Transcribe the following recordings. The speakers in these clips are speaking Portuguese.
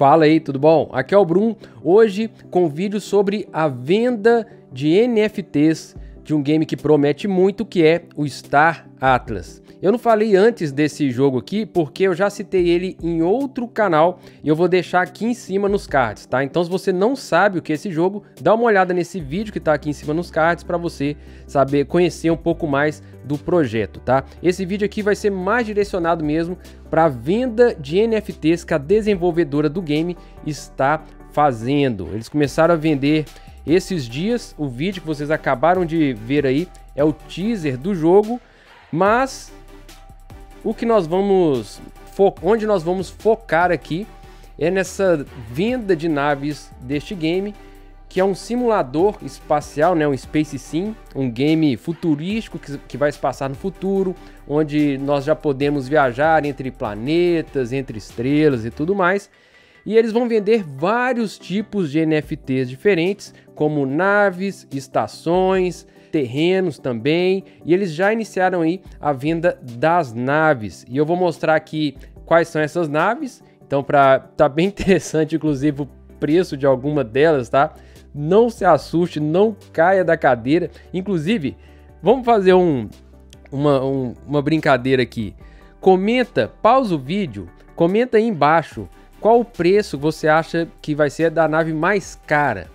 Fala aí, tudo bom? Aqui é o Brum, hoje com vídeo sobre a venda de NFTs de um game que promete muito, que é o Star Atlas. Eu não falei antes desse jogo aqui porque eu já citei ele em outro canal e eu vou deixar aqui em cima nos cards, tá? Então se você não sabe o que é esse jogo, dá uma olhada nesse vídeo que tá aqui em cima nos cards para você saber, conhecer um pouco mais do projeto, tá? Esse vídeo aqui vai ser mais direcionado mesmo para venda de NFTs que a desenvolvedora do game está fazendo. Eles começaram a vender esses dias, o vídeo que vocês acabaram de ver aí é o teaser do jogo, mas o que nós vamos onde nós vamos focar aqui é nessa venda de naves deste game, que é um simulador espacial, né, um Space Sim, um game futurístico que, que vai se passar no futuro, onde nós já podemos viajar entre planetas, entre estrelas e tudo mais. E eles vão vender vários tipos de NFTs diferentes, como naves, estações, terrenos também, e eles já iniciaram aí a venda das naves. E eu vou mostrar aqui quais são essas naves. Então, para tá bem interessante inclusive o preço de alguma delas, tá? Não se assuste, não caia da cadeira. Inclusive, vamos fazer um, uma, um, uma brincadeira aqui. Comenta, pausa o vídeo, comenta aí embaixo qual o preço você acha que vai ser da nave mais cara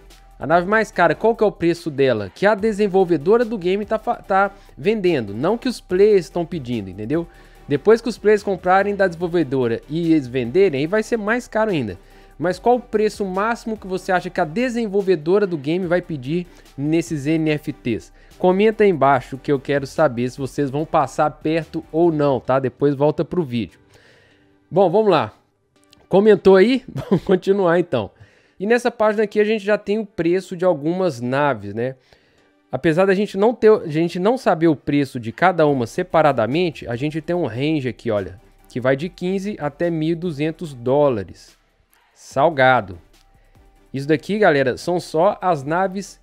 a nave mais cara, qual que é o preço dela? Que a desenvolvedora do game tá, tá vendendo, não que os players estão pedindo, entendeu? Depois que os players comprarem da desenvolvedora e eles venderem, aí vai ser mais caro ainda. Mas qual o preço máximo que você acha que a desenvolvedora do game vai pedir nesses NFTs? Comenta aí embaixo que eu quero saber se vocês vão passar perto ou não, tá? Depois volta pro vídeo. Bom, vamos lá. Comentou aí? Vamos continuar então. E nessa página aqui a gente já tem o preço de algumas naves, né? Apesar da gente não ter, a gente não saber o preço de cada uma separadamente, a gente tem um range aqui, olha, que vai de 15 até 1.200 dólares. Salgado. Isso daqui, galera, são só as naves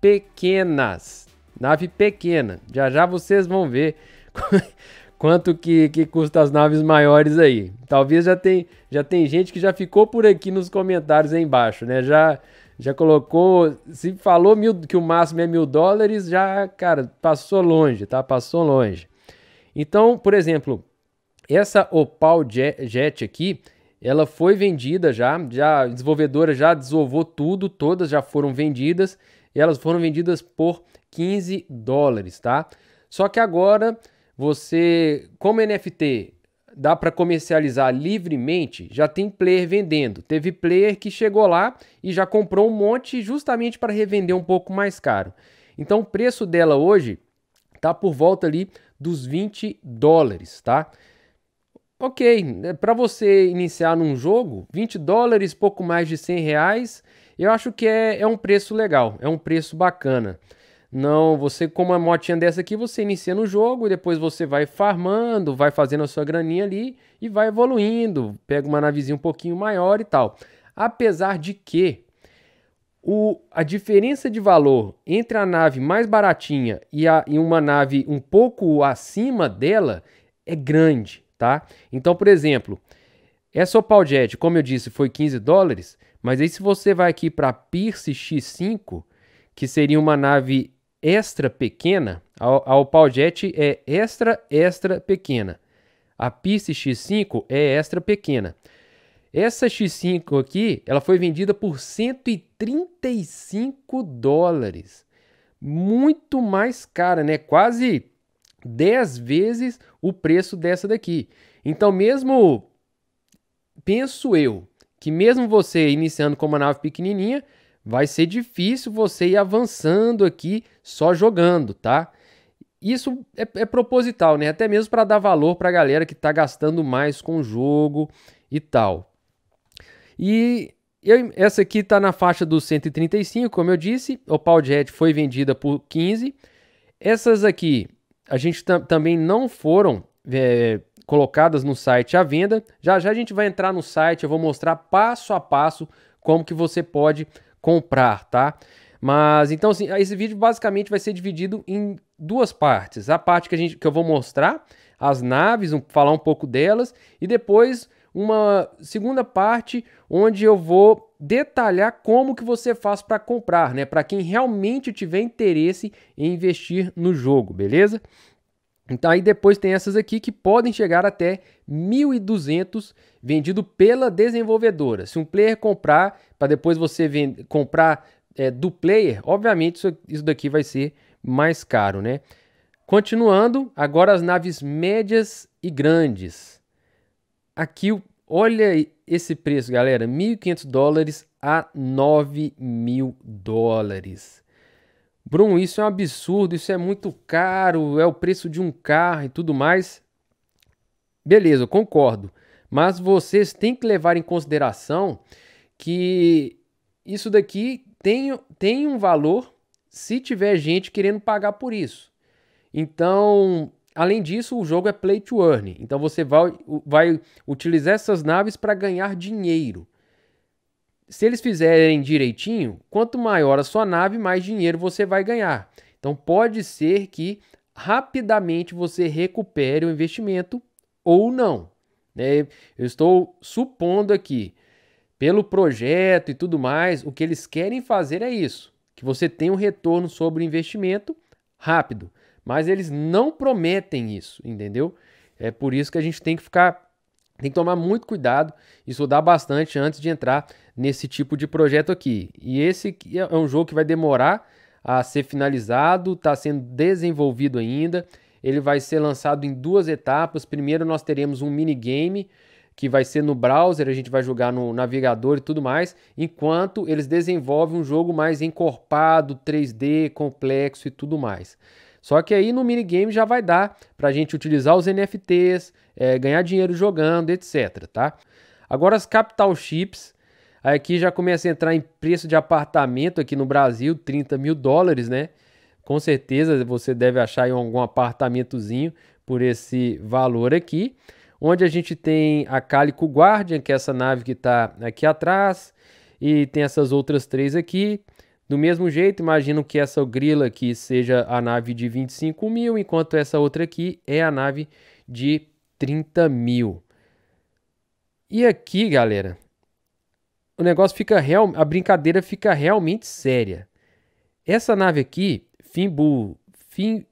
pequenas. Nave pequena. Já já vocês vão ver quanto que, que custa as naves maiores aí. Talvez já tem, já tem gente que já ficou por aqui nos comentários aí embaixo, né? Já, já colocou, se falou mil, que o máximo é mil dólares, já, cara, passou longe, tá? Passou longe. Então, por exemplo, essa Opal Jet aqui, ela foi vendida já, já a desenvolvedora já desovou tudo, todas já foram vendidas, e elas foram vendidas por 15 dólares, tá? Só que agora você, como NFT, dá para comercializar livremente, já tem player vendendo. Teve player que chegou lá e já comprou um monte justamente para revender um pouco mais caro. Então o preço dela hoje tá por volta ali dos 20 dólares, tá? Ok, né, para você iniciar num jogo, 20 dólares, pouco mais de 100 reais, eu acho que é, é um preço legal, é um preço bacana. Não, você com uma motinha dessa aqui, você inicia no jogo, depois você vai farmando, vai fazendo a sua graninha ali e vai evoluindo, pega uma navezinha um pouquinho maior e tal. Apesar de que o, a diferença de valor entre a nave mais baratinha e, a, e uma nave um pouco acima dela é grande, tá? Então, por exemplo, essa é Opal Jet, como eu disse, foi 15 dólares, mas aí se você vai aqui para Pierce X5, que seria uma nave extra pequena, a, a Jet é extra, extra pequena. A Piste X5 é extra pequena. Essa X5 aqui, ela foi vendida por 135 dólares. Muito mais cara, né? Quase 10 vezes o preço dessa daqui. Então, mesmo penso eu que mesmo você iniciando com uma nave pequenininha, vai ser difícil você ir avançando aqui só jogando, tá? Isso é, é proposital, né? Até mesmo para dar valor para a galera que está gastando mais com o jogo e tal. E eu, essa aqui está na faixa dos 135, como eu disse. O Paljet foi vendida por 15. Essas aqui, a gente tam, também não foram é, colocadas no site à venda. Já já a gente vai entrar no site, eu vou mostrar passo a passo como que você pode comprar, tá? Mas então, assim, ah, esse vídeo basicamente vai ser dividido em duas partes. A parte que, a gente, que eu vou mostrar, as naves, um, falar um pouco delas, e depois uma segunda parte onde eu vou detalhar como que você faz para comprar, né? Para quem realmente tiver interesse em investir no jogo, beleza? Então aí depois tem essas aqui que podem chegar até 1.200 vendido pela desenvolvedora. Se um player comprar para depois você vender, comprar é, do player, obviamente isso, isso daqui vai ser mais caro, né? Continuando, agora as naves médias e grandes. Aqui, olha esse preço, galera, 1.500 dólares a 9.000 dólares. Bruno, isso é um absurdo, isso é muito caro, é o preço de um carro e tudo mais. Beleza, eu concordo. Mas vocês têm que levar em consideração que isso daqui tem, tem um valor se tiver gente querendo pagar por isso. Então, além disso, o jogo é play to earn. Então você vai, vai utilizar essas naves para ganhar dinheiro se eles fizerem direitinho, quanto maior a sua nave, mais dinheiro você vai ganhar. Então pode ser que rapidamente você recupere o investimento ou não. Né? Eu estou supondo aqui, pelo projeto e tudo mais, o que eles querem fazer é isso: que você tenha um retorno sobre o investimento rápido. Mas eles não prometem isso, entendeu? É por isso que a gente tem que ficar, tem que tomar muito cuidado, estudar bastante antes de entrar nesse tipo de projeto aqui. E esse é, é um jogo que vai demorar a ser finalizado, está sendo desenvolvido ainda. Ele vai ser lançado em duas etapas. Primeiro, nós teremos um minigame que vai ser no browser, a gente vai jogar no navegador e tudo mais, enquanto eles desenvolvem um jogo mais encorpado, 3D, complexo e tudo mais. Só que aí no minigame já vai dar para a gente utilizar os NFTs, é, eh, ganhar dinheiro jogando, etc. Tá? Agora as Capital Chips Aqui já começa a entrar em preço de apartamento aqui no Brasil, 30 mil dólares, né? Com certeza você deve achar em algum apartamentozinho por esse valor aqui. Onde a gente tem a Calico Guardian, que é essa nave que está aqui atrás, e tem essas outras três aqui. Do mesmo jeito, imagino que essa grila aqui seja a nave de 25 mil, enquanto essa outra aqui é a nave de 30 mil. E aqui, galera, o negócio fica real, a brincadeira fica realmente séria. Essa nave aqui, Fimbu, Fim,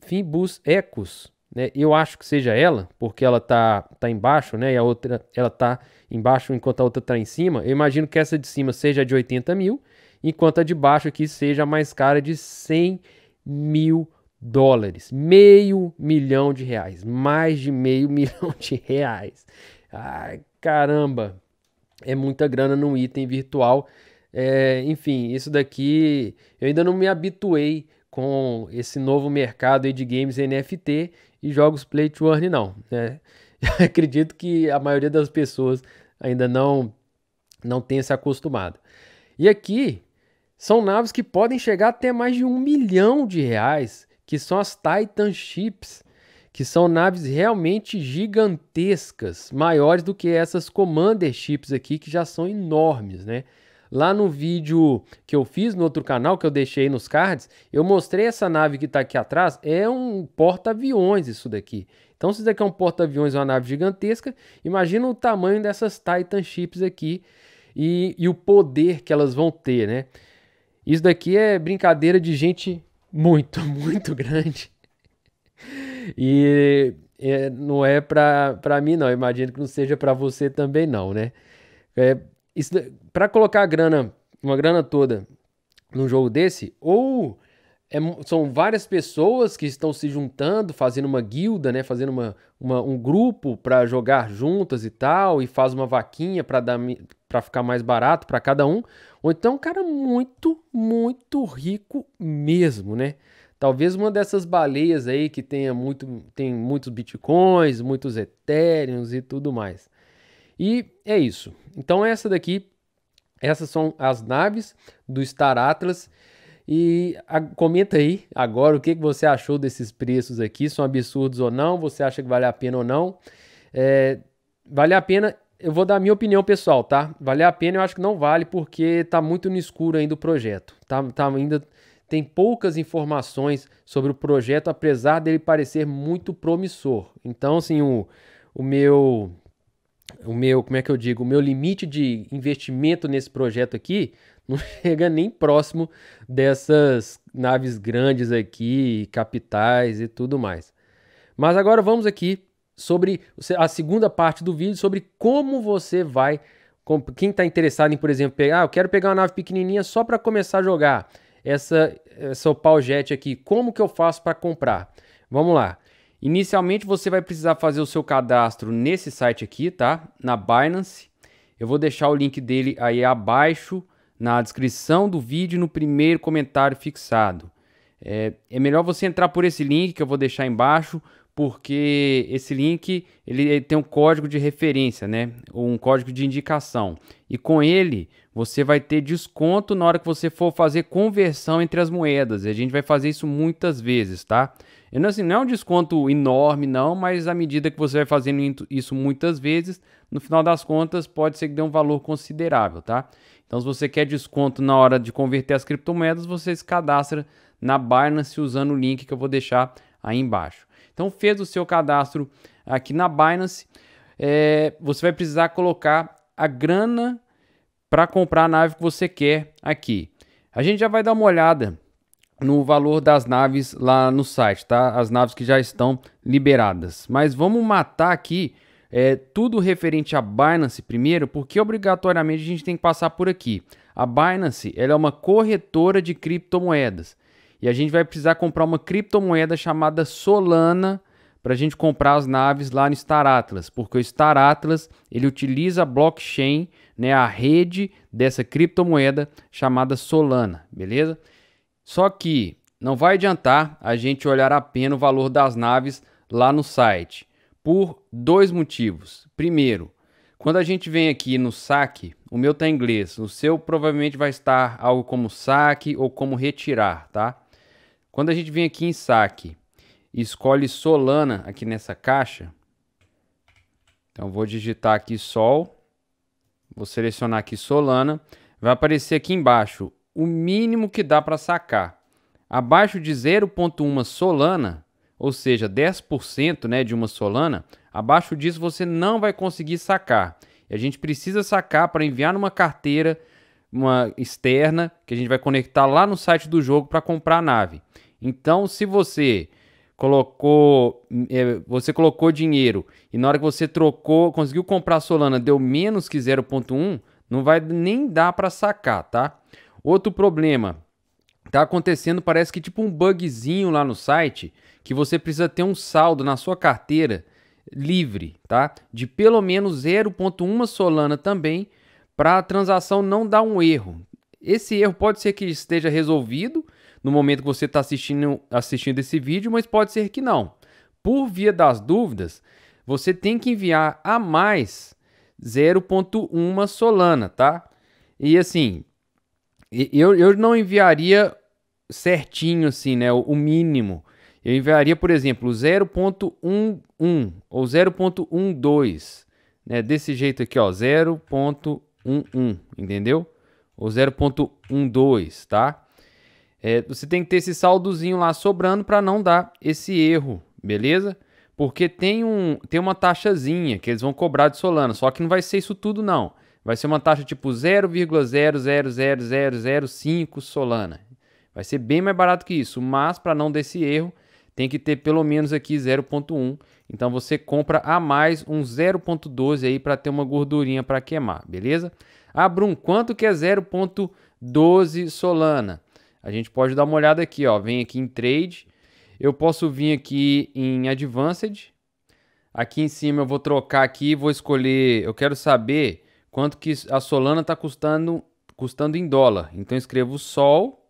Fimbus Ecos, né? Eu acho que seja ela, porque ela tá tá embaixo, né? E a outra ela tá embaixo enquanto a outra tá em cima. Eu imagino que essa de cima seja de 80 mil, enquanto a de baixo aqui seja mais cara de 100 mil dólares, meio milhão de reais, mais de meio milhão de reais. Ai, caramba! é muita grana num item virtual. É, enfim, isso daqui eu ainda não me habituei com esse novo mercado de games NFT e jogos play to earn não, né? acredito que a maioria das pessoas ainda não não tenha se acostumado. E aqui são naves que podem chegar até mais de um milhão de reais, que são as Titan Ships, que são naves realmente gigantescas, maiores do que essas Commander Ships aqui, que já são enormes, né? Lá no vídeo que eu fiz no outro canal, que eu deixei nos cards, eu mostrei essa nave que está aqui atrás, é um porta-aviões isso daqui. Então, se isso daqui é um porta-aviões, uma nave gigantesca, imagina o tamanho dessas Titan Ships aqui e, e o poder que elas vão ter, né? Isso daqui é brincadeira de gente muito, muito grande e não é para mim, não. Imagino que não seja para você também, não, né? É, para colocar a grana, uma grana toda num jogo desse, ou é, são várias pessoas que estão se juntando, fazendo uma guilda, né? Fazendo uma, uma um grupo para jogar juntas e tal, e faz uma vaquinha para dar para ficar mais barato para cada um. Ou então um cara muito, muito rico mesmo, né? Talvez uma dessas baleias aí que tenha muito, tem muitos bitcoins, muitos etéreos e tudo mais. E é isso. Então essa daqui, essas são as naves do Star Atlas. E a, comenta aí agora o que, que você achou desses preços aqui, são absurdos ou não, você acha que vale a pena ou não. É, vale a pena, eu vou dar a minha opinião pessoal, tá? Vale a pena, eu acho que não vale, porque tá muito no escuro ainda o projeto. Tá, tá ainda tem poucas informações sobre o projeto, apesar dele parecer muito promissor. Então, assim, o, o meu o meu, como é que eu digo, o meu limite de investimento nesse projeto aqui não chega nem próximo dessas naves grandes aqui, capitais e tudo mais. Mas agora vamos aqui sobre a segunda parte do vídeo sobre como você vai quem está interessado em, por exemplo, pegar, ah, eu quero pegar uma nave pequenininha só para começar a jogar essa, essa Opal Jet aqui. Como que eu faço para comprar? Vamos lá. Inicialmente você vai precisar fazer o seu cadastro nesse site aqui, tá? Na Binance. Eu vou deixar o link dele aí abaixo na descrição do vídeo no primeiro comentário fixado. É, é melhor você entrar por esse link que eu vou deixar embaixo porque esse link ele tem um código de referência, né? Um código de indicação. E com ele você vai ter desconto na hora que você for fazer conversão entre as moedas. E a gente vai fazer isso muitas vezes, tá? Eu não, assim, não é um desconto enorme, não, mas à medida que você vai fazendo isso muitas vezes, no final das contas pode ser que dê um valor considerável, tá? Então, se você quer desconto na hora de converter as criptomoedas, você se cadastra na Binance usando o link que eu vou deixar aí embaixo. Então, fez o seu cadastro aqui na Binance, é, você vai precisar colocar a grana para comprar a nave que você quer aqui. A gente já vai dar uma olhada no valor das naves lá no site, tá? As naves que já estão liberadas. Mas vamos matar aqui é, tudo referente a Binance primeiro, porque obrigatoriamente a gente tem que passar por aqui. A Binance ela é uma corretora de criptomoedas. E a gente vai precisar comprar uma criptomoeda chamada Solana para a gente comprar as naves lá no Star Atlas, porque o Star Atlas ele utiliza a blockchain, né, a rede dessa criptomoeda chamada Solana, beleza? Só que não vai adiantar a gente olhar apenas o valor das naves lá no site, por dois motivos. Primeiro, quando a gente vem aqui no saque, o meu tá em inglês, o seu provavelmente vai estar algo como saque ou como retirar, tá? Quando a gente vem aqui em saque e escolhe Solana aqui nessa caixa, então vou digitar aqui Sol, vou selecionar aqui Solana, vai aparecer aqui embaixo o mínimo que dá para sacar. Abaixo de 0.1 Solana, ou seja, 10% né, de uma Solana, abaixo disso você não vai conseguir sacar. E a gente precisa sacar para enviar numa carteira uma externa que a gente vai conectar lá no site do jogo para comprar a nave. Então, se você colocou, hum, é, você colocou dinheiro e na hora que você trocou, conseguiu comprar a Solana, deu menos que 0.1, não vai nem dar para sacar, tá? Outro problema, tá acontecendo, parece que tipo um bugzinho lá no site, que você precisa ter um saldo na sua carteira livre, tá? De pelo menos 0.1 Solana também para a transação não dar um erro. Esse erro pode ser que esteja resolvido no momento que você está assistindo, assistindo esse vídeo, mas pode ser que não. Por via das dúvidas, você tem que enviar a mais 0.1 Solana, tá? E assim, eu, eu não enviaria certinho assim, né? O, mínimo. Eu enviaria, por exemplo, 0.11 ou 0.12, né? Desse jeito aqui, ó, 0.11, entendeu? Ou 0.12, tá? É, você tem que ter esse saldozinho lá sobrando para não dar esse erro, beleza? Porque tem, um, tem uma taxazinha que eles vão cobrar de Solana, só que não vai ser isso tudo não. Vai ser uma taxa tipo 0,00005 Solana. Vai ser bem mais barato que isso, mas para não desse erro, tem que ter pelo menos aqui 0.1 então você compra a mais um 0.12 aí para ter uma gordurinha para queimar, beleza? Ah, Bruno, quanto que é 0.12 Solana? A gente pode dar uma olhada aqui, ó. Vem aqui em Trade. Eu posso vir aqui em Advanced. Aqui em cima eu vou trocar aqui, vou escolher, eu quero saber quanto que a Solana está custando, custando em dólar. Então eu escrevo SOL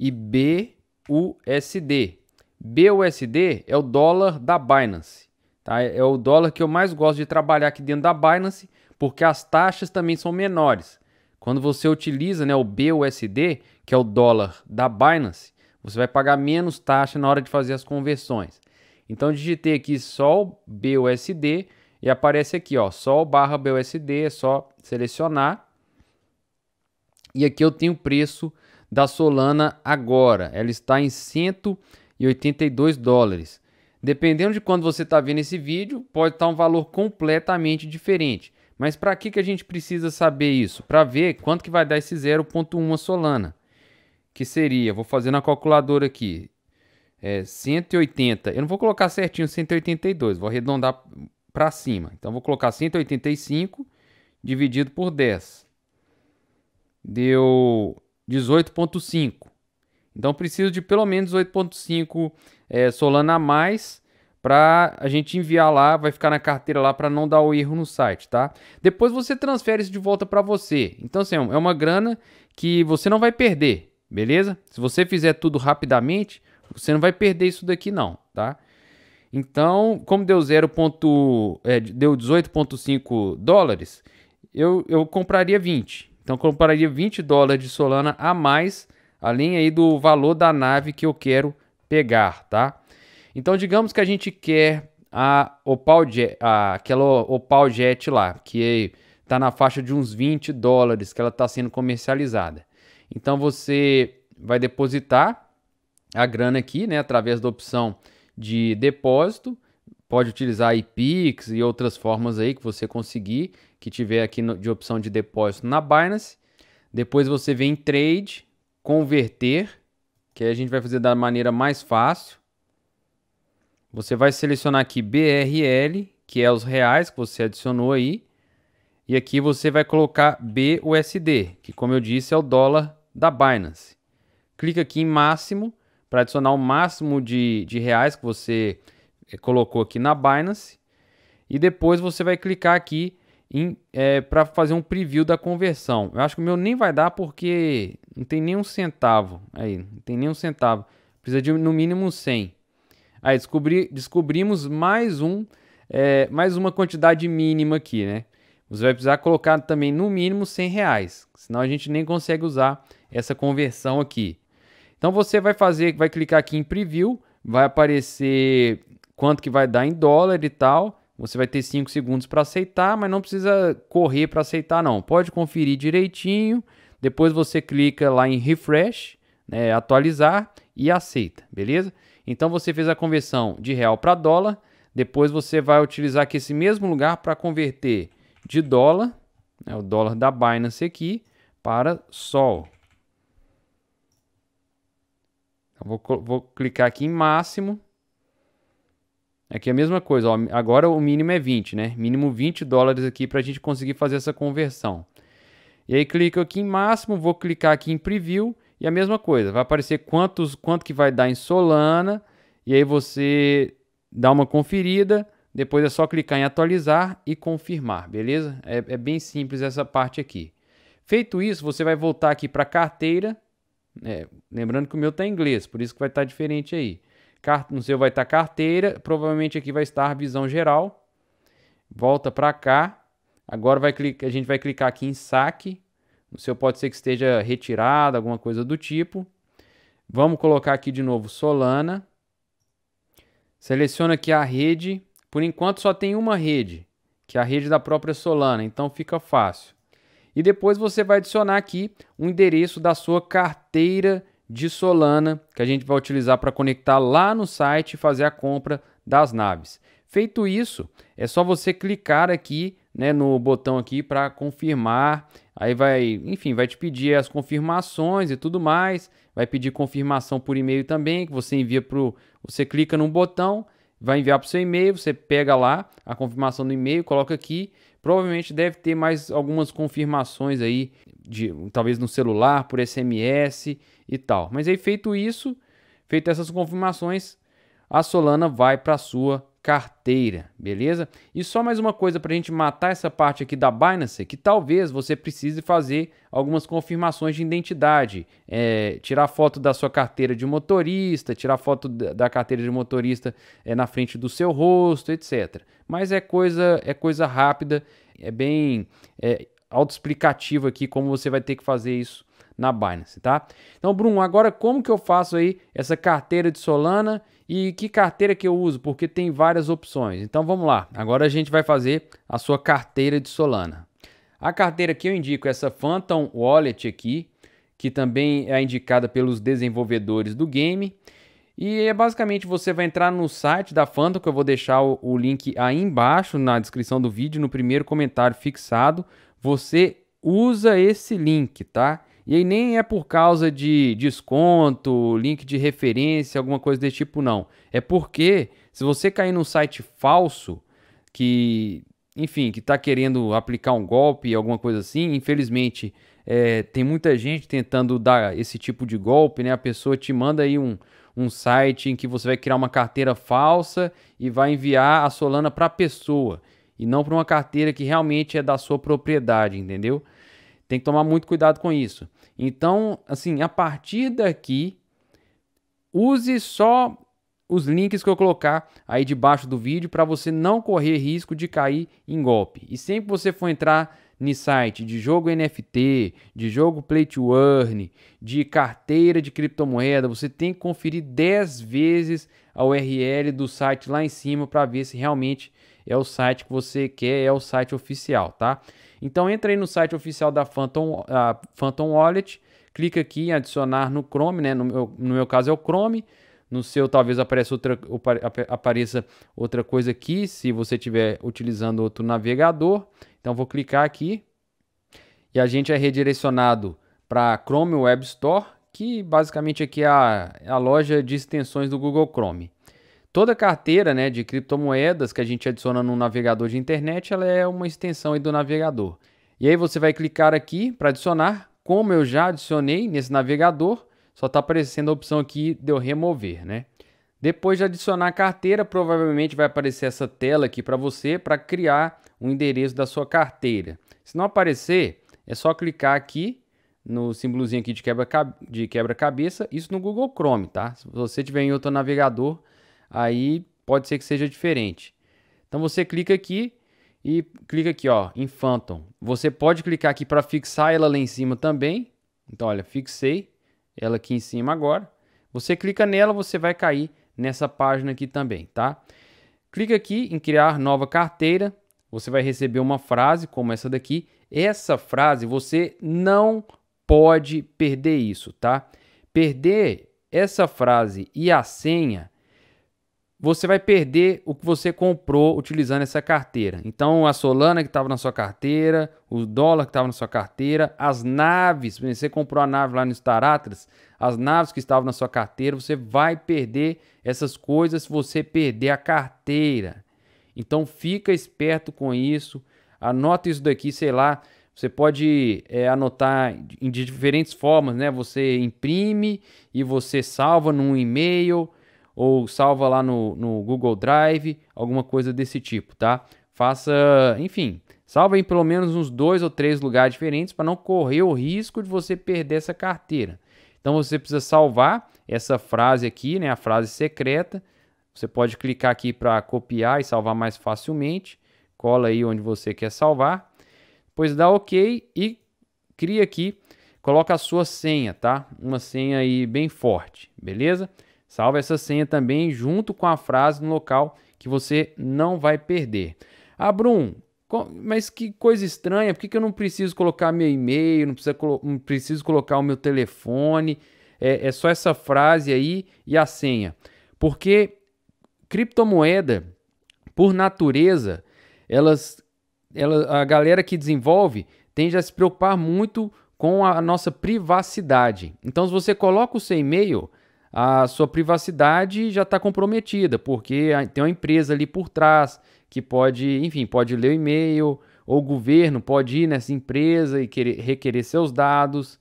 e BUSD. BUSD é o dólar da Binance. Tá? É o dólar que eu mais gosto de trabalhar aqui dentro da Binance, porque as taxas também são menores. Quando você utiliza né, o BUSD, que é o dólar da Binance, você vai pagar menos taxa na hora de fazer as conversões. Então digitei aqui sol BUSD e aparece aqui, ó, sol barra BUSD, é só selecionar. E aqui eu tenho o preço da Solana agora. Ela está em 182 dólares. Dependendo de quando você está vendo esse vídeo, pode estar tá um valor completamente diferente. Mas para que, que a gente precisa saber isso? Para ver quanto que vai dar esse 0.1 Solana. Que seria, vou fazer na calculadora aqui, é 180. Eu não vou colocar certinho 182, vou arredondar para cima. Então vou colocar 185 dividido por 10. Deu 18.5. Então preciso de pelo menos 18.5 é, Solana mais para a gente enviar lá, vai ficar na carteira lá para não dar o erro no site, tá? Depois você transfere isso de volta para você. Então, assim, é uma grana que você não vai perder, beleza? Se você fizer tudo rapidamente, você não vai perder isso daqui não, tá? Então, como deu 0. Ponto, é, deu 18.5 dólares, eu, eu compraria 20. Então, compraria 20 dólares de Solana a mais, além aí do valor da nave que eu quero pegar, tá? Então, digamos que a gente quer a Opal Jet, a, aquela Opal Jet lá, que está na faixa de uns 20 dólares, que ela está sendo comercializada. Então, você vai depositar a grana aqui, né, através da opção de depósito, pode utilizar aí e outras formas aí que você conseguir, que tiver aqui no, de opção de depósito na Binance. Depois você vem em Trade, Converter, que a gente vai fazer da maneira mais fácil. Você vai selecionar aqui BRL, que é os reais que você adicionou aí. E aqui você vai colocar BUSD, que como eu disse é o dólar da Binance. Clica aqui em máximo para adicionar o máximo de, de reais que você eh, colocou aqui na Binance. E depois você vai clicar aqui é, eh, para fazer um preview da conversão. Eu acho que o meu nem vai dar porque não tem nem um centavo. Aí, não tem nem um centavo. Precisa de no mínimo 100. Aí, descobri, descobrimos mais um, é, mais uma quantidade mínima aqui, né? Você vai precisar colocar também no mínimo 100 reais. Senão a gente nem consegue usar essa conversão aqui. Então você vai fazer, vai clicar aqui em preview, vai aparecer quanto que vai dar em dólar e tal. Você vai ter 5 segundos para aceitar, mas não precisa correr para aceitar não. Pode conferir direitinho. Depois você clica lá em refresh, né, atualizar e aceita, beleza? Então você fez a conversão de real para dólar. Depois você vai utilizar aqui esse mesmo lugar para converter de dólar, né, o dólar da Binance aqui, para Sol. Então, vou, vou, clicar aqui em máximo. Aqui é a mesma coisa, ó, agora o mínimo é 20, né? Mínimo 20 dólares aqui para a gente conseguir fazer essa conversão. E aí clico aqui em máximo, vou clicar aqui em preview e a mesma coisa, vai aparecer quantos, quanto que vai dar em Solana e aí você dá uma conferida, depois é só clicar em atualizar e confirmar, beleza? É, é bem simples essa parte aqui. Feito isso, você vai voltar aqui para carteira, é, lembrando que o meu está em inglês, por isso que vai estar tá diferente aí. No seu vai estar tá carteira, provavelmente aqui vai estar visão geral. Volta para cá, Agora vai clicar, a gente vai clicar aqui em saque. O seu pode ser que esteja retirado, alguma coisa do tipo. Vamos colocar aqui de novo Solana. Seleciona aqui a rede. Por enquanto só tem uma rede, que é a rede da própria Solana, então fica fácil. E depois você vai adicionar aqui o um endereço da sua carteira de Solana, que a gente vai utilizar para conectar lá no site e fazer a compra das naves. Feito isso, é só você clicar aqui né, no botão aqui para confirmar. Aí vai, enfim, vai te pedir as confirmações e tudo mais. Vai pedir confirmação por e-mail também, que você envia para você clica num botão, vai enviar para o seu e-mail, você pega lá a confirmação do e-mail, coloca aqui. Provavelmente deve ter mais algumas confirmações aí, de, talvez no celular, por SMS e tal. Mas aí feito isso, feito essas confirmações, a Solana vai para a sua carteira, beleza? E só mais uma coisa para a gente matar essa parte aqui da Binance, que talvez você precise fazer algumas confirmações de identidade, é, tirar foto da sua carteira de motorista, tirar foto da carteira de motorista é, na frente do seu rosto, etc. Mas é coisa é coisa rápida, é bem é, autoexplicativo aqui como você vai ter que fazer isso na Binance, tá? Então, Bruno, agora como que eu faço aí essa carteira de Solana? E que carteira que eu uso? Porque tem várias opções. Então vamos lá. Agora a gente vai fazer a sua carteira de Solana. A carteira que eu indico é essa Phantom Wallet aqui, que também é indicada pelos desenvolvedores do game. E é basicamente você vai entrar no site da Phantom, que eu vou deixar o, o link aí embaixo na descrição do vídeo, no primeiro comentário fixado. Você usa esse link, tá? E aí nem é por causa de desconto, link de referência, alguma coisa desse tipo, não. É porque se você cair num site falso que, enfim, que está querendo aplicar um golpe, alguma coisa assim, infelizmente é, tem muita gente tentando dar esse tipo de golpe, né? A pessoa te manda aí um, um site em que você vai criar uma carteira falsa e vai enviar a Solana para a pessoa e não para uma carteira que realmente é da sua propriedade, entendeu? Tem que tomar muito cuidado com isso. Então, assim, a partir daqui, use só os links que eu colocar aí debaixo do vídeo para você não correr risco de cair em golpe. E sempre que você for entrar no site de jogo NFT, de jogo Play to Earn, de carteira de criptomoeda, você tem que conferir 10 vezes a URL do site lá em cima para ver se realmente é o site que você quer, é o site oficial, tá? Então entra aí no site oficial da Phantom, a Phantom Wallet, clica aqui em adicionar no Chrome, né? No meu, no meu caso é o Chrome. No seu talvez apareça outra, apareça outra coisa aqui, se você estiver utilizando outro navegador. Então vou clicar aqui e a gente é redirecionado para Chrome Web Store, que basicamente aqui é a, é a loja de extensões do Google Chrome. Toda carteira né, de criptomoedas que a gente adiciona no navegador de internet, ela é uma extensão do navegador. E aí você vai clicar aqui para adicionar, como eu já adicionei nesse navegador, só está aparecendo a opção aqui de eu remover, né? Depois de adicionar a carteira, provavelmente vai aparecer essa tela aqui para você para criar o um endereço da sua carteira. Se não aparecer, é só clicar aqui no símbolozinho aqui de quebra-cabeça, de quebra isso no Google Chrome, tá? Se você tiver em outro navegador, aí pode ser que seja diferente. Então você clica aqui e clica aqui, ó, em Phantom. Você pode clicar aqui para fixar ela lá em cima também. Então, olha, fixei ela aqui em cima agora. Você clica nela, você vai cair nessa página aqui também, tá? Clica aqui em criar nova carteira. Você vai receber uma frase como essa daqui. Essa frase você não pode perder isso, tá? Perder essa frase e a senha você vai perder o que você comprou utilizando essa carteira. Então, a Solana que estava na sua carteira, o dólar que estava na sua carteira, as naves, você comprou a nave lá nos Atlas, as naves que estavam na sua carteira, você vai perder essas coisas se você perder a carteira. Então, fica esperto com isso, anota isso daqui, sei lá, você pode é, anotar de diferentes formas, né? Você imprime e você salva num e-mail ou salva lá no, no Google Drive, alguma coisa desse tipo, tá? Faça, enfim, salva em pelo menos uns dois ou três lugares diferentes para não correr o risco de você perder essa carteira. Então você precisa salvar essa frase aqui, né, a frase secreta. Você pode clicar aqui para copiar e salvar mais facilmente. Cola aí onde você quer salvar. Depois dá OK e cria aqui, coloca a sua senha, tá? Uma senha aí bem forte, beleza? Salve essa senha também junto com a frase no local que você não vai perder. Ah, Brum, mas que coisa estranha, por que, que eu não preciso colocar meu e-mail, não, precisa, não preciso colocar o meu telefone? É, é só essa frase aí e a senha. Porque criptomoeda, por natureza, elas, ela, a galera que desenvolve tende a se preocupar muito com a nossa privacidade. Então, se você coloca o seu e-mail, a sua privacidade já está comprometida, porque tem uma empresa ali por trás que pode, enfim, pode ler o e-mail, ou o governo pode ir nessa empresa e querer, requerer seus dados.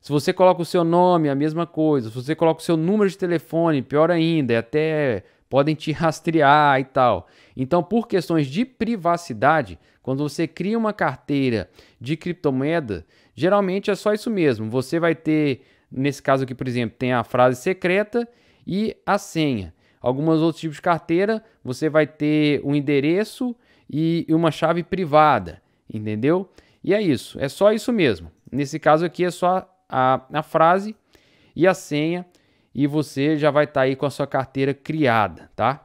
Se você coloca o seu nome, a mesma coisa. Se você coloca o seu número de telefone, pior ainda, é até podem te rastrear e tal. Então, por questões de privacidade, quando você cria uma carteira de criptomoeda, geralmente é só isso mesmo. Você vai ter Nesse caso aqui, por exemplo, tem a frase secreta e a senha. Alguns outros tipos de carteira, você vai ter um endereço e uma chave privada, entendeu? E é isso, é só isso mesmo. Nesse caso aqui é só a, a frase e a senha e você já vai estar tá aí com a sua carteira criada, tá?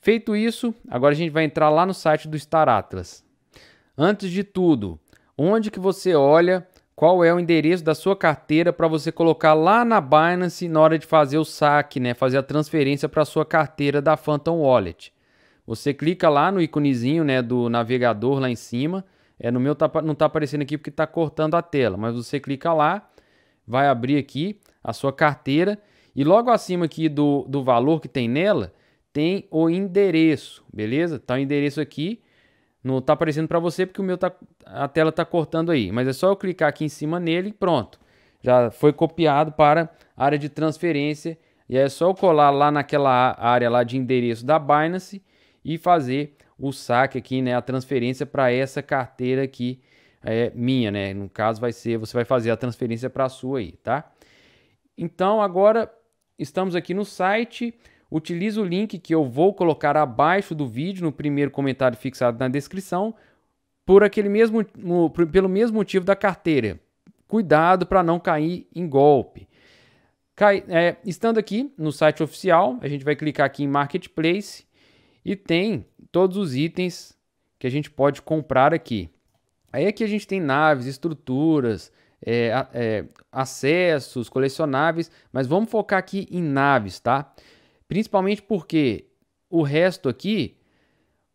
Feito isso, agora a gente vai entrar lá no site do Star Atlas. Antes de tudo, onde que você olha qual é o endereço da sua carteira para você colocar lá na Binance na hora de fazer o saque, né? Fazer a transferência para a sua carteira da Phantom Wallet. Você clica lá no íconezinho, né, do navegador lá em cima. É, no meu tá, não está aparecendo aqui porque está cortando a tela, mas você clica lá, vai abrir aqui a sua carteira e logo acima aqui do, do valor que tem nela, tem o endereço, beleza? Tá o endereço aqui não tá aparecendo para você porque o meu tá a tela tá cortando aí, mas é só eu clicar aqui em cima nele e pronto. Já foi copiado para a área de transferência e aí é só eu colar lá naquela área lá de endereço da Binance e fazer o saque aqui, né, a transferência para essa carteira aqui é minha, né? No caso vai ser, você vai fazer a transferência para a sua aí, tá? Então agora estamos aqui no site Utilize o link que eu vou colocar abaixo do vídeo, no primeiro comentário fixado na descrição, por aquele mesmo, no, pelo mesmo motivo da carteira. Cuidado para não cair em golpe. Cai, é, estando aqui no site oficial, a gente vai clicar aqui em Marketplace e tem todos os itens que a gente pode comprar aqui. Aí aqui a gente tem naves, estruturas, é, é, acessos, colecionáveis, mas vamos focar aqui em naves, tá? Principalmente porque o resto aqui,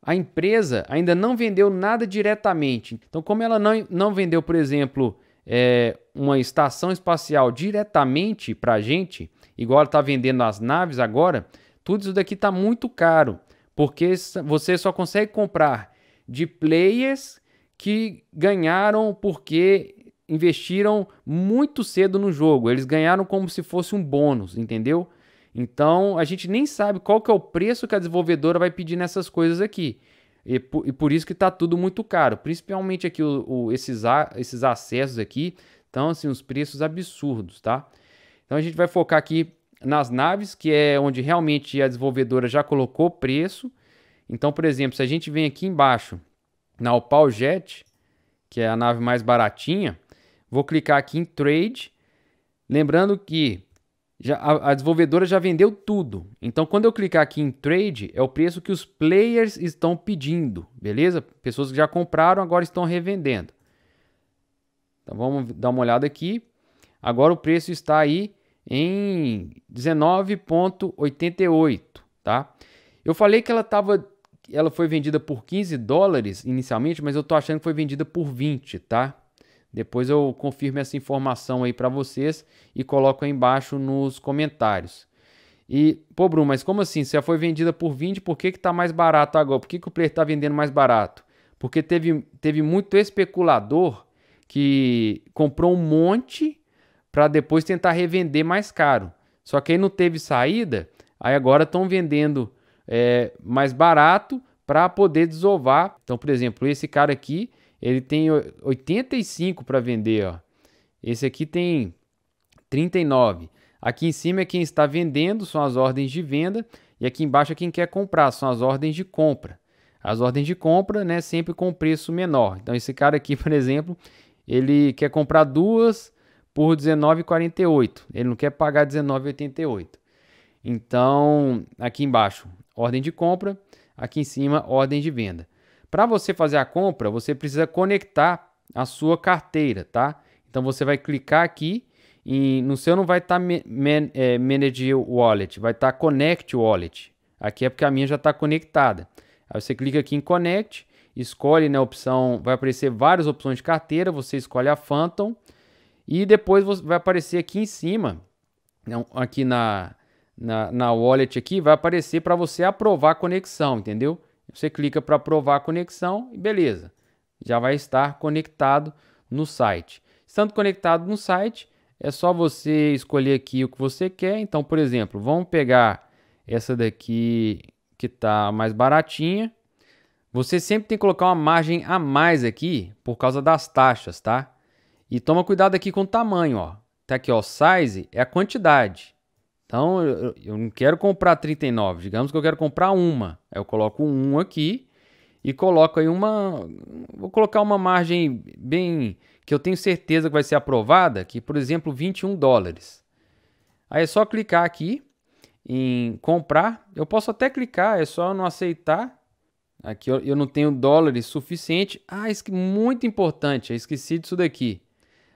a empresa ainda não vendeu nada diretamente. Então, como ela não, não vendeu, por exemplo, é, uma estação espacial diretamente para a gente, igual ela está vendendo as naves agora, tudo isso daqui está muito caro, porque você só consegue comprar de players que ganharam porque investiram muito cedo no jogo. Eles ganharam como se fosse um bônus, entendeu? Então, a gente nem sabe qual que é o preço que a desenvolvedora vai pedir nessas coisas aqui. E por, e por isso que está tudo muito caro, principalmente aqui o, o, esses, a, esses acessos aqui, então assim, os preços absurdos, tá? Então a gente vai focar aqui nas naves, que é onde realmente a desenvolvedora já colocou preço. Então, por exemplo, se a gente vem aqui embaixo na Opal Jet, que é a nave mais baratinha, vou clicar aqui em Trade, lembrando que já, a, a desenvolvedora já vendeu tudo. Então, quando eu clicar aqui em Trade, é o preço que os players estão pedindo, beleza? Pessoas que já compraram, agora estão revendendo. Então, vamos dar uma olhada aqui. Agora o preço está aí em 19,88, tá? Eu falei que ela tava, ela foi vendida por 15 dólares inicialmente, mas eu tô achando que foi vendida por 20, tá? Depois eu confirmo essa informação aí para vocês e coloco aí embaixo nos comentários. E, pô, Bruno, mas como assim? Se já foi vendida por 20, por que, que tá mais barato agora? Por que, que o player está vendendo mais barato? Porque teve, teve muito especulador que comprou um monte para depois tentar revender mais caro. Só que aí não teve saída, aí agora estão vendendo é, mais barato para poder desovar. Então, por exemplo, esse cara aqui ele tem 85 para vender, ó. Esse aqui tem 39. Aqui em cima é quem está vendendo, são as ordens de venda, e aqui embaixo é quem quer comprar, são as ordens de compra. As ordens de compra, né, sempre com preço menor. Então esse cara aqui, por exemplo, ele quer comprar duas por 19,48. Ele não quer pagar 19,88. Então, aqui embaixo, ordem de compra, aqui em cima, ordem de venda. Para você fazer a compra, você precisa conectar a sua carteira, tá? Então você vai clicar aqui e no seu não vai estar tá man, é, Manage Wallet, vai estar tá Connect Wallet. Aqui é porque a minha já está conectada. Aí você clica aqui em Connect, escolhe na né, opção, vai aparecer várias opções de carteira, você escolhe a Phantom e depois vai aparecer aqui em cima, né, aqui na, na, na wallet aqui, vai aparecer para você aprovar a conexão, entendeu? Você clica para provar a conexão e beleza, já vai estar conectado no site. Estando conectado no site, é só você escolher aqui o que você quer. Então, por exemplo, vamos pegar essa daqui que está mais baratinha. Você sempre tem que colocar uma margem a mais aqui por causa das taxas, tá? E toma cuidado aqui com o tamanho, ó. Tá aqui, ó, size é a quantidade. Então, eu, eu não quero comprar 39. Digamos que eu quero comprar uma. Eu coloco um aqui e coloco aí uma. Vou colocar uma margem bem. que eu tenho certeza que vai ser aprovada, que por exemplo, 21 dólares. Aí é só clicar aqui em comprar. Eu posso até clicar, é só não aceitar. Aqui eu, eu não tenho dólares suficiente. Ah, isso que muito importante, eu esqueci disso daqui.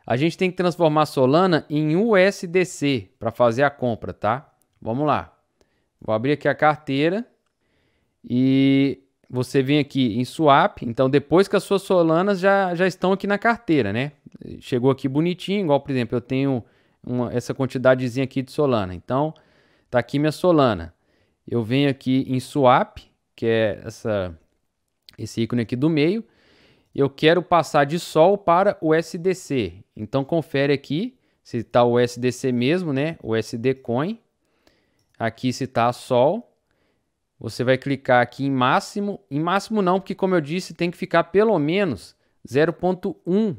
A gente tem que transformar Solana em USDC para fazer a compra, tá? Vamos lá. Vou abrir aqui a carteira e você vem aqui em swap. Então, depois que as suas Solanas já, já estão aqui na carteira, né? Chegou aqui bonitinho, igual, por exemplo, eu tenho uma, essa quantidadezinha aqui de Solana. Então, tá aqui minha Solana. Eu venho aqui em swap, que é essa, esse ícone aqui do meio eu quero passar de Sol para o SDC. Então confere aqui se está o SDC mesmo, né? O SDCoin. Coin. Aqui se está Sol. Você vai clicar aqui em máximo. Em máximo não, porque como eu disse, tem que ficar pelo menos 0.1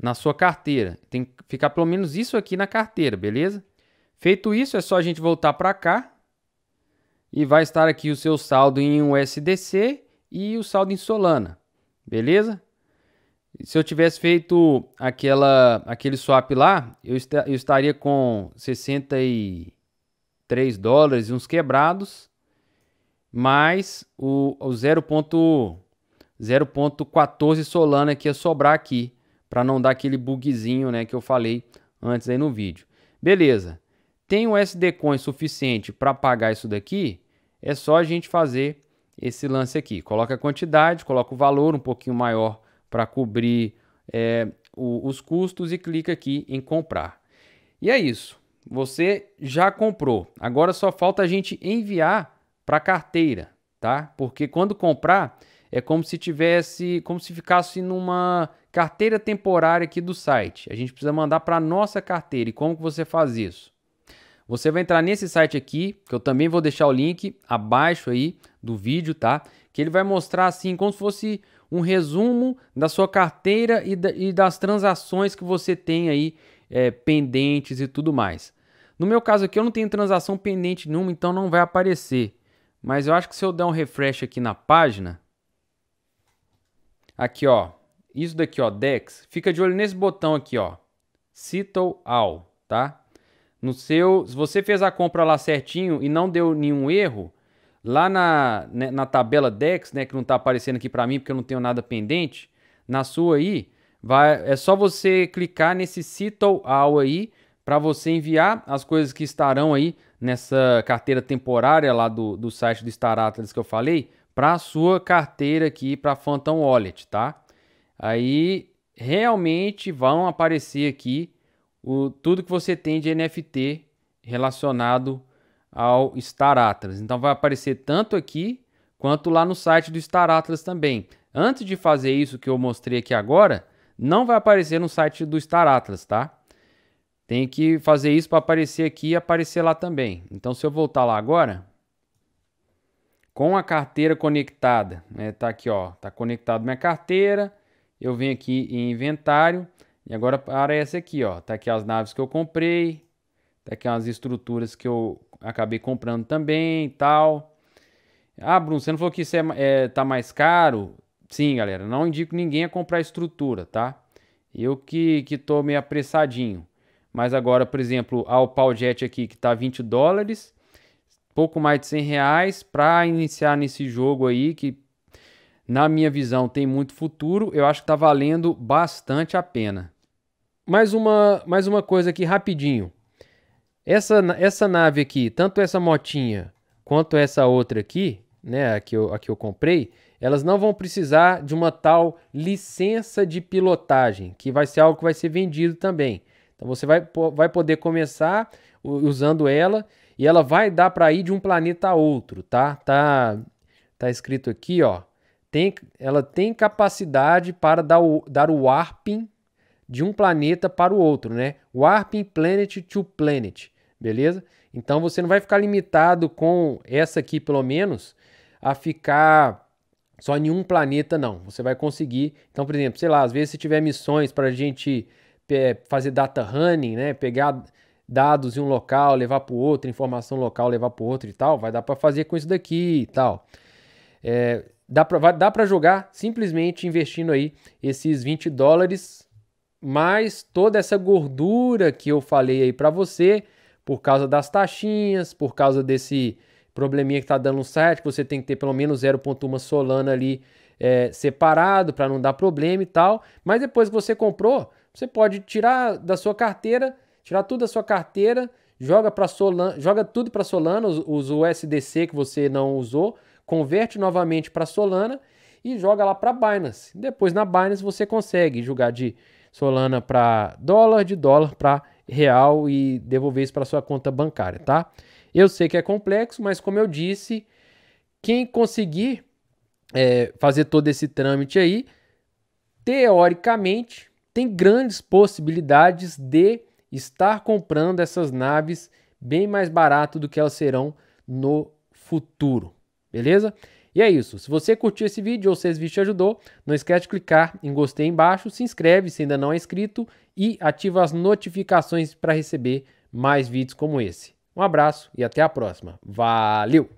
na sua carteira. Tem que ficar pelo menos isso aqui na carteira, beleza? Feito isso, é só a gente voltar para cá. E vai estar aqui o seu saldo em USDC e o saldo em Solana. Beleza? Se eu tivesse feito aquela, aquele swap lá, eu, est eu estaria com 63 dólares e uns quebrados, mais o, o 0.14 Solana que ia sobrar aqui, para não dar aquele bugzinho né, que eu falei antes aí no vídeo. Beleza. Tem o SD Coin suficiente para pagar isso daqui? É só a gente fazer esse lance aqui. Coloca a quantidade, coloca o valor um pouquinho maior para cobrir é, o, os custos e clica aqui em comprar. E é isso. Você já comprou. Agora só falta a gente enviar para a carteira, tá? Porque quando comprar é como se tivesse, como se ficasse numa carteira temporária aqui do site. A gente precisa mandar para nossa carteira. E como que você faz isso? Você vai entrar nesse site aqui, que eu também vou deixar o link abaixo aí do vídeo, tá? Que ele vai mostrar assim como se fosse um resumo da sua carteira e, da, e das transações que você tem aí é, pendentes e tudo mais. No meu caso aqui eu não tenho transação pendente nenhuma, então não vai aparecer. Mas eu acho que se eu der um refresh aqui na página, aqui ó, isso daqui ó, DEX, fica de olho nesse botão aqui ó, Cito All, tá? No seu, se você fez a compra lá certinho e não deu nenhum erro, Lá na, né, na tabela DEX, né, que não está aparecendo aqui para mim porque eu não tenho nada pendente, na sua aí, vai, é só você clicar nesse Citol All aí para você enviar as coisas que estarão aí nessa carteira temporária lá do, do site do Star Atlas que eu falei para a sua carteira aqui para Phantom Wallet, tá? Aí realmente vão aparecer aqui o, tudo que você tem de NFT relacionado ao Star Atlas. Então vai aparecer tanto aqui quanto lá no site do Star Atlas também. Antes de fazer isso que eu mostrei aqui agora, não vai aparecer no site do Star Atlas, tá? Tem que fazer isso para aparecer aqui e aparecer lá também. Então se eu voltar lá agora, com a carteira conectada, né? Tá aqui, ó, tá conectado minha carteira. Eu venho aqui em inventário e agora aparece aqui, ó, tá aqui as naves que eu comprei, tá aqui as estruturas que eu acabei comprando também e tal. Ah, Bruno, você não falou que isso é, é, tá mais caro? Sim, galera, não indico ninguém a comprar estrutura, tá? Eu que, que tô meio apressadinho. Mas agora, por exemplo, ao Jet aqui que tá 20 dólares, pouco mais de 100 reais para iniciar nesse jogo aí que, na minha visão, tem muito futuro. Eu acho que tá valendo bastante a pena. Mais uma, mais uma coisa aqui rapidinho. Essa, essa nave aqui, tanto essa motinha quanto essa outra aqui, né, a que, eu, a que eu comprei, elas não vão precisar de uma tal licença de pilotagem, que vai ser algo que vai ser vendido também. Então você vai, vai poder começar usando ela e ela vai dar para ir de um planeta a outro, tá? Tá, tá escrito aqui, ó. Tem, ela tem capacidade para dar o, dar o warping de um planeta para o outro, né? Warping planet to planet, beleza? Então você não vai ficar limitado com essa aqui, pelo menos, a ficar só em um planeta, não. Você vai conseguir. Então, por exemplo, sei lá, às vezes se tiver missões para a gente fazer data running, né? Pegar dados em um local, levar para o outro, informação local, levar para o outro e tal, vai dar para fazer com isso daqui e tal. É, dá para jogar simplesmente investindo aí esses 20 dólares mas toda essa gordura que eu falei aí para você, por causa das taxinhas, por causa desse probleminha que tá dando no site, que você tem que ter pelo menos 0.1 Solana ali é, separado para não dar problema e tal. Mas depois que você comprou, você pode tirar da sua carteira, tirar tudo da sua carteira, joga para Solana, joga tudo para Solana, os, os USDC que você não usou, converte novamente para Solana e joga lá para Binance. Depois na Binance você consegue jogar de Solana para dólar, de dólar para real e devolver isso para sua conta bancária, tá? Eu sei que é complexo, mas como eu disse, quem conseguir é, fazer todo esse trâmite aí, teoricamente, tem grandes possibilidades de estar comprando essas naves bem mais barato do que elas serão no futuro, beleza? E é isso. Se você curtiu esse vídeo ou se esse vídeo te ajudou, não esquece de clicar em gostei embaixo, se inscreve se ainda não é inscrito e ativa as notificações para receber mais vídeos como esse. Um abraço e até a próxima. Valeu!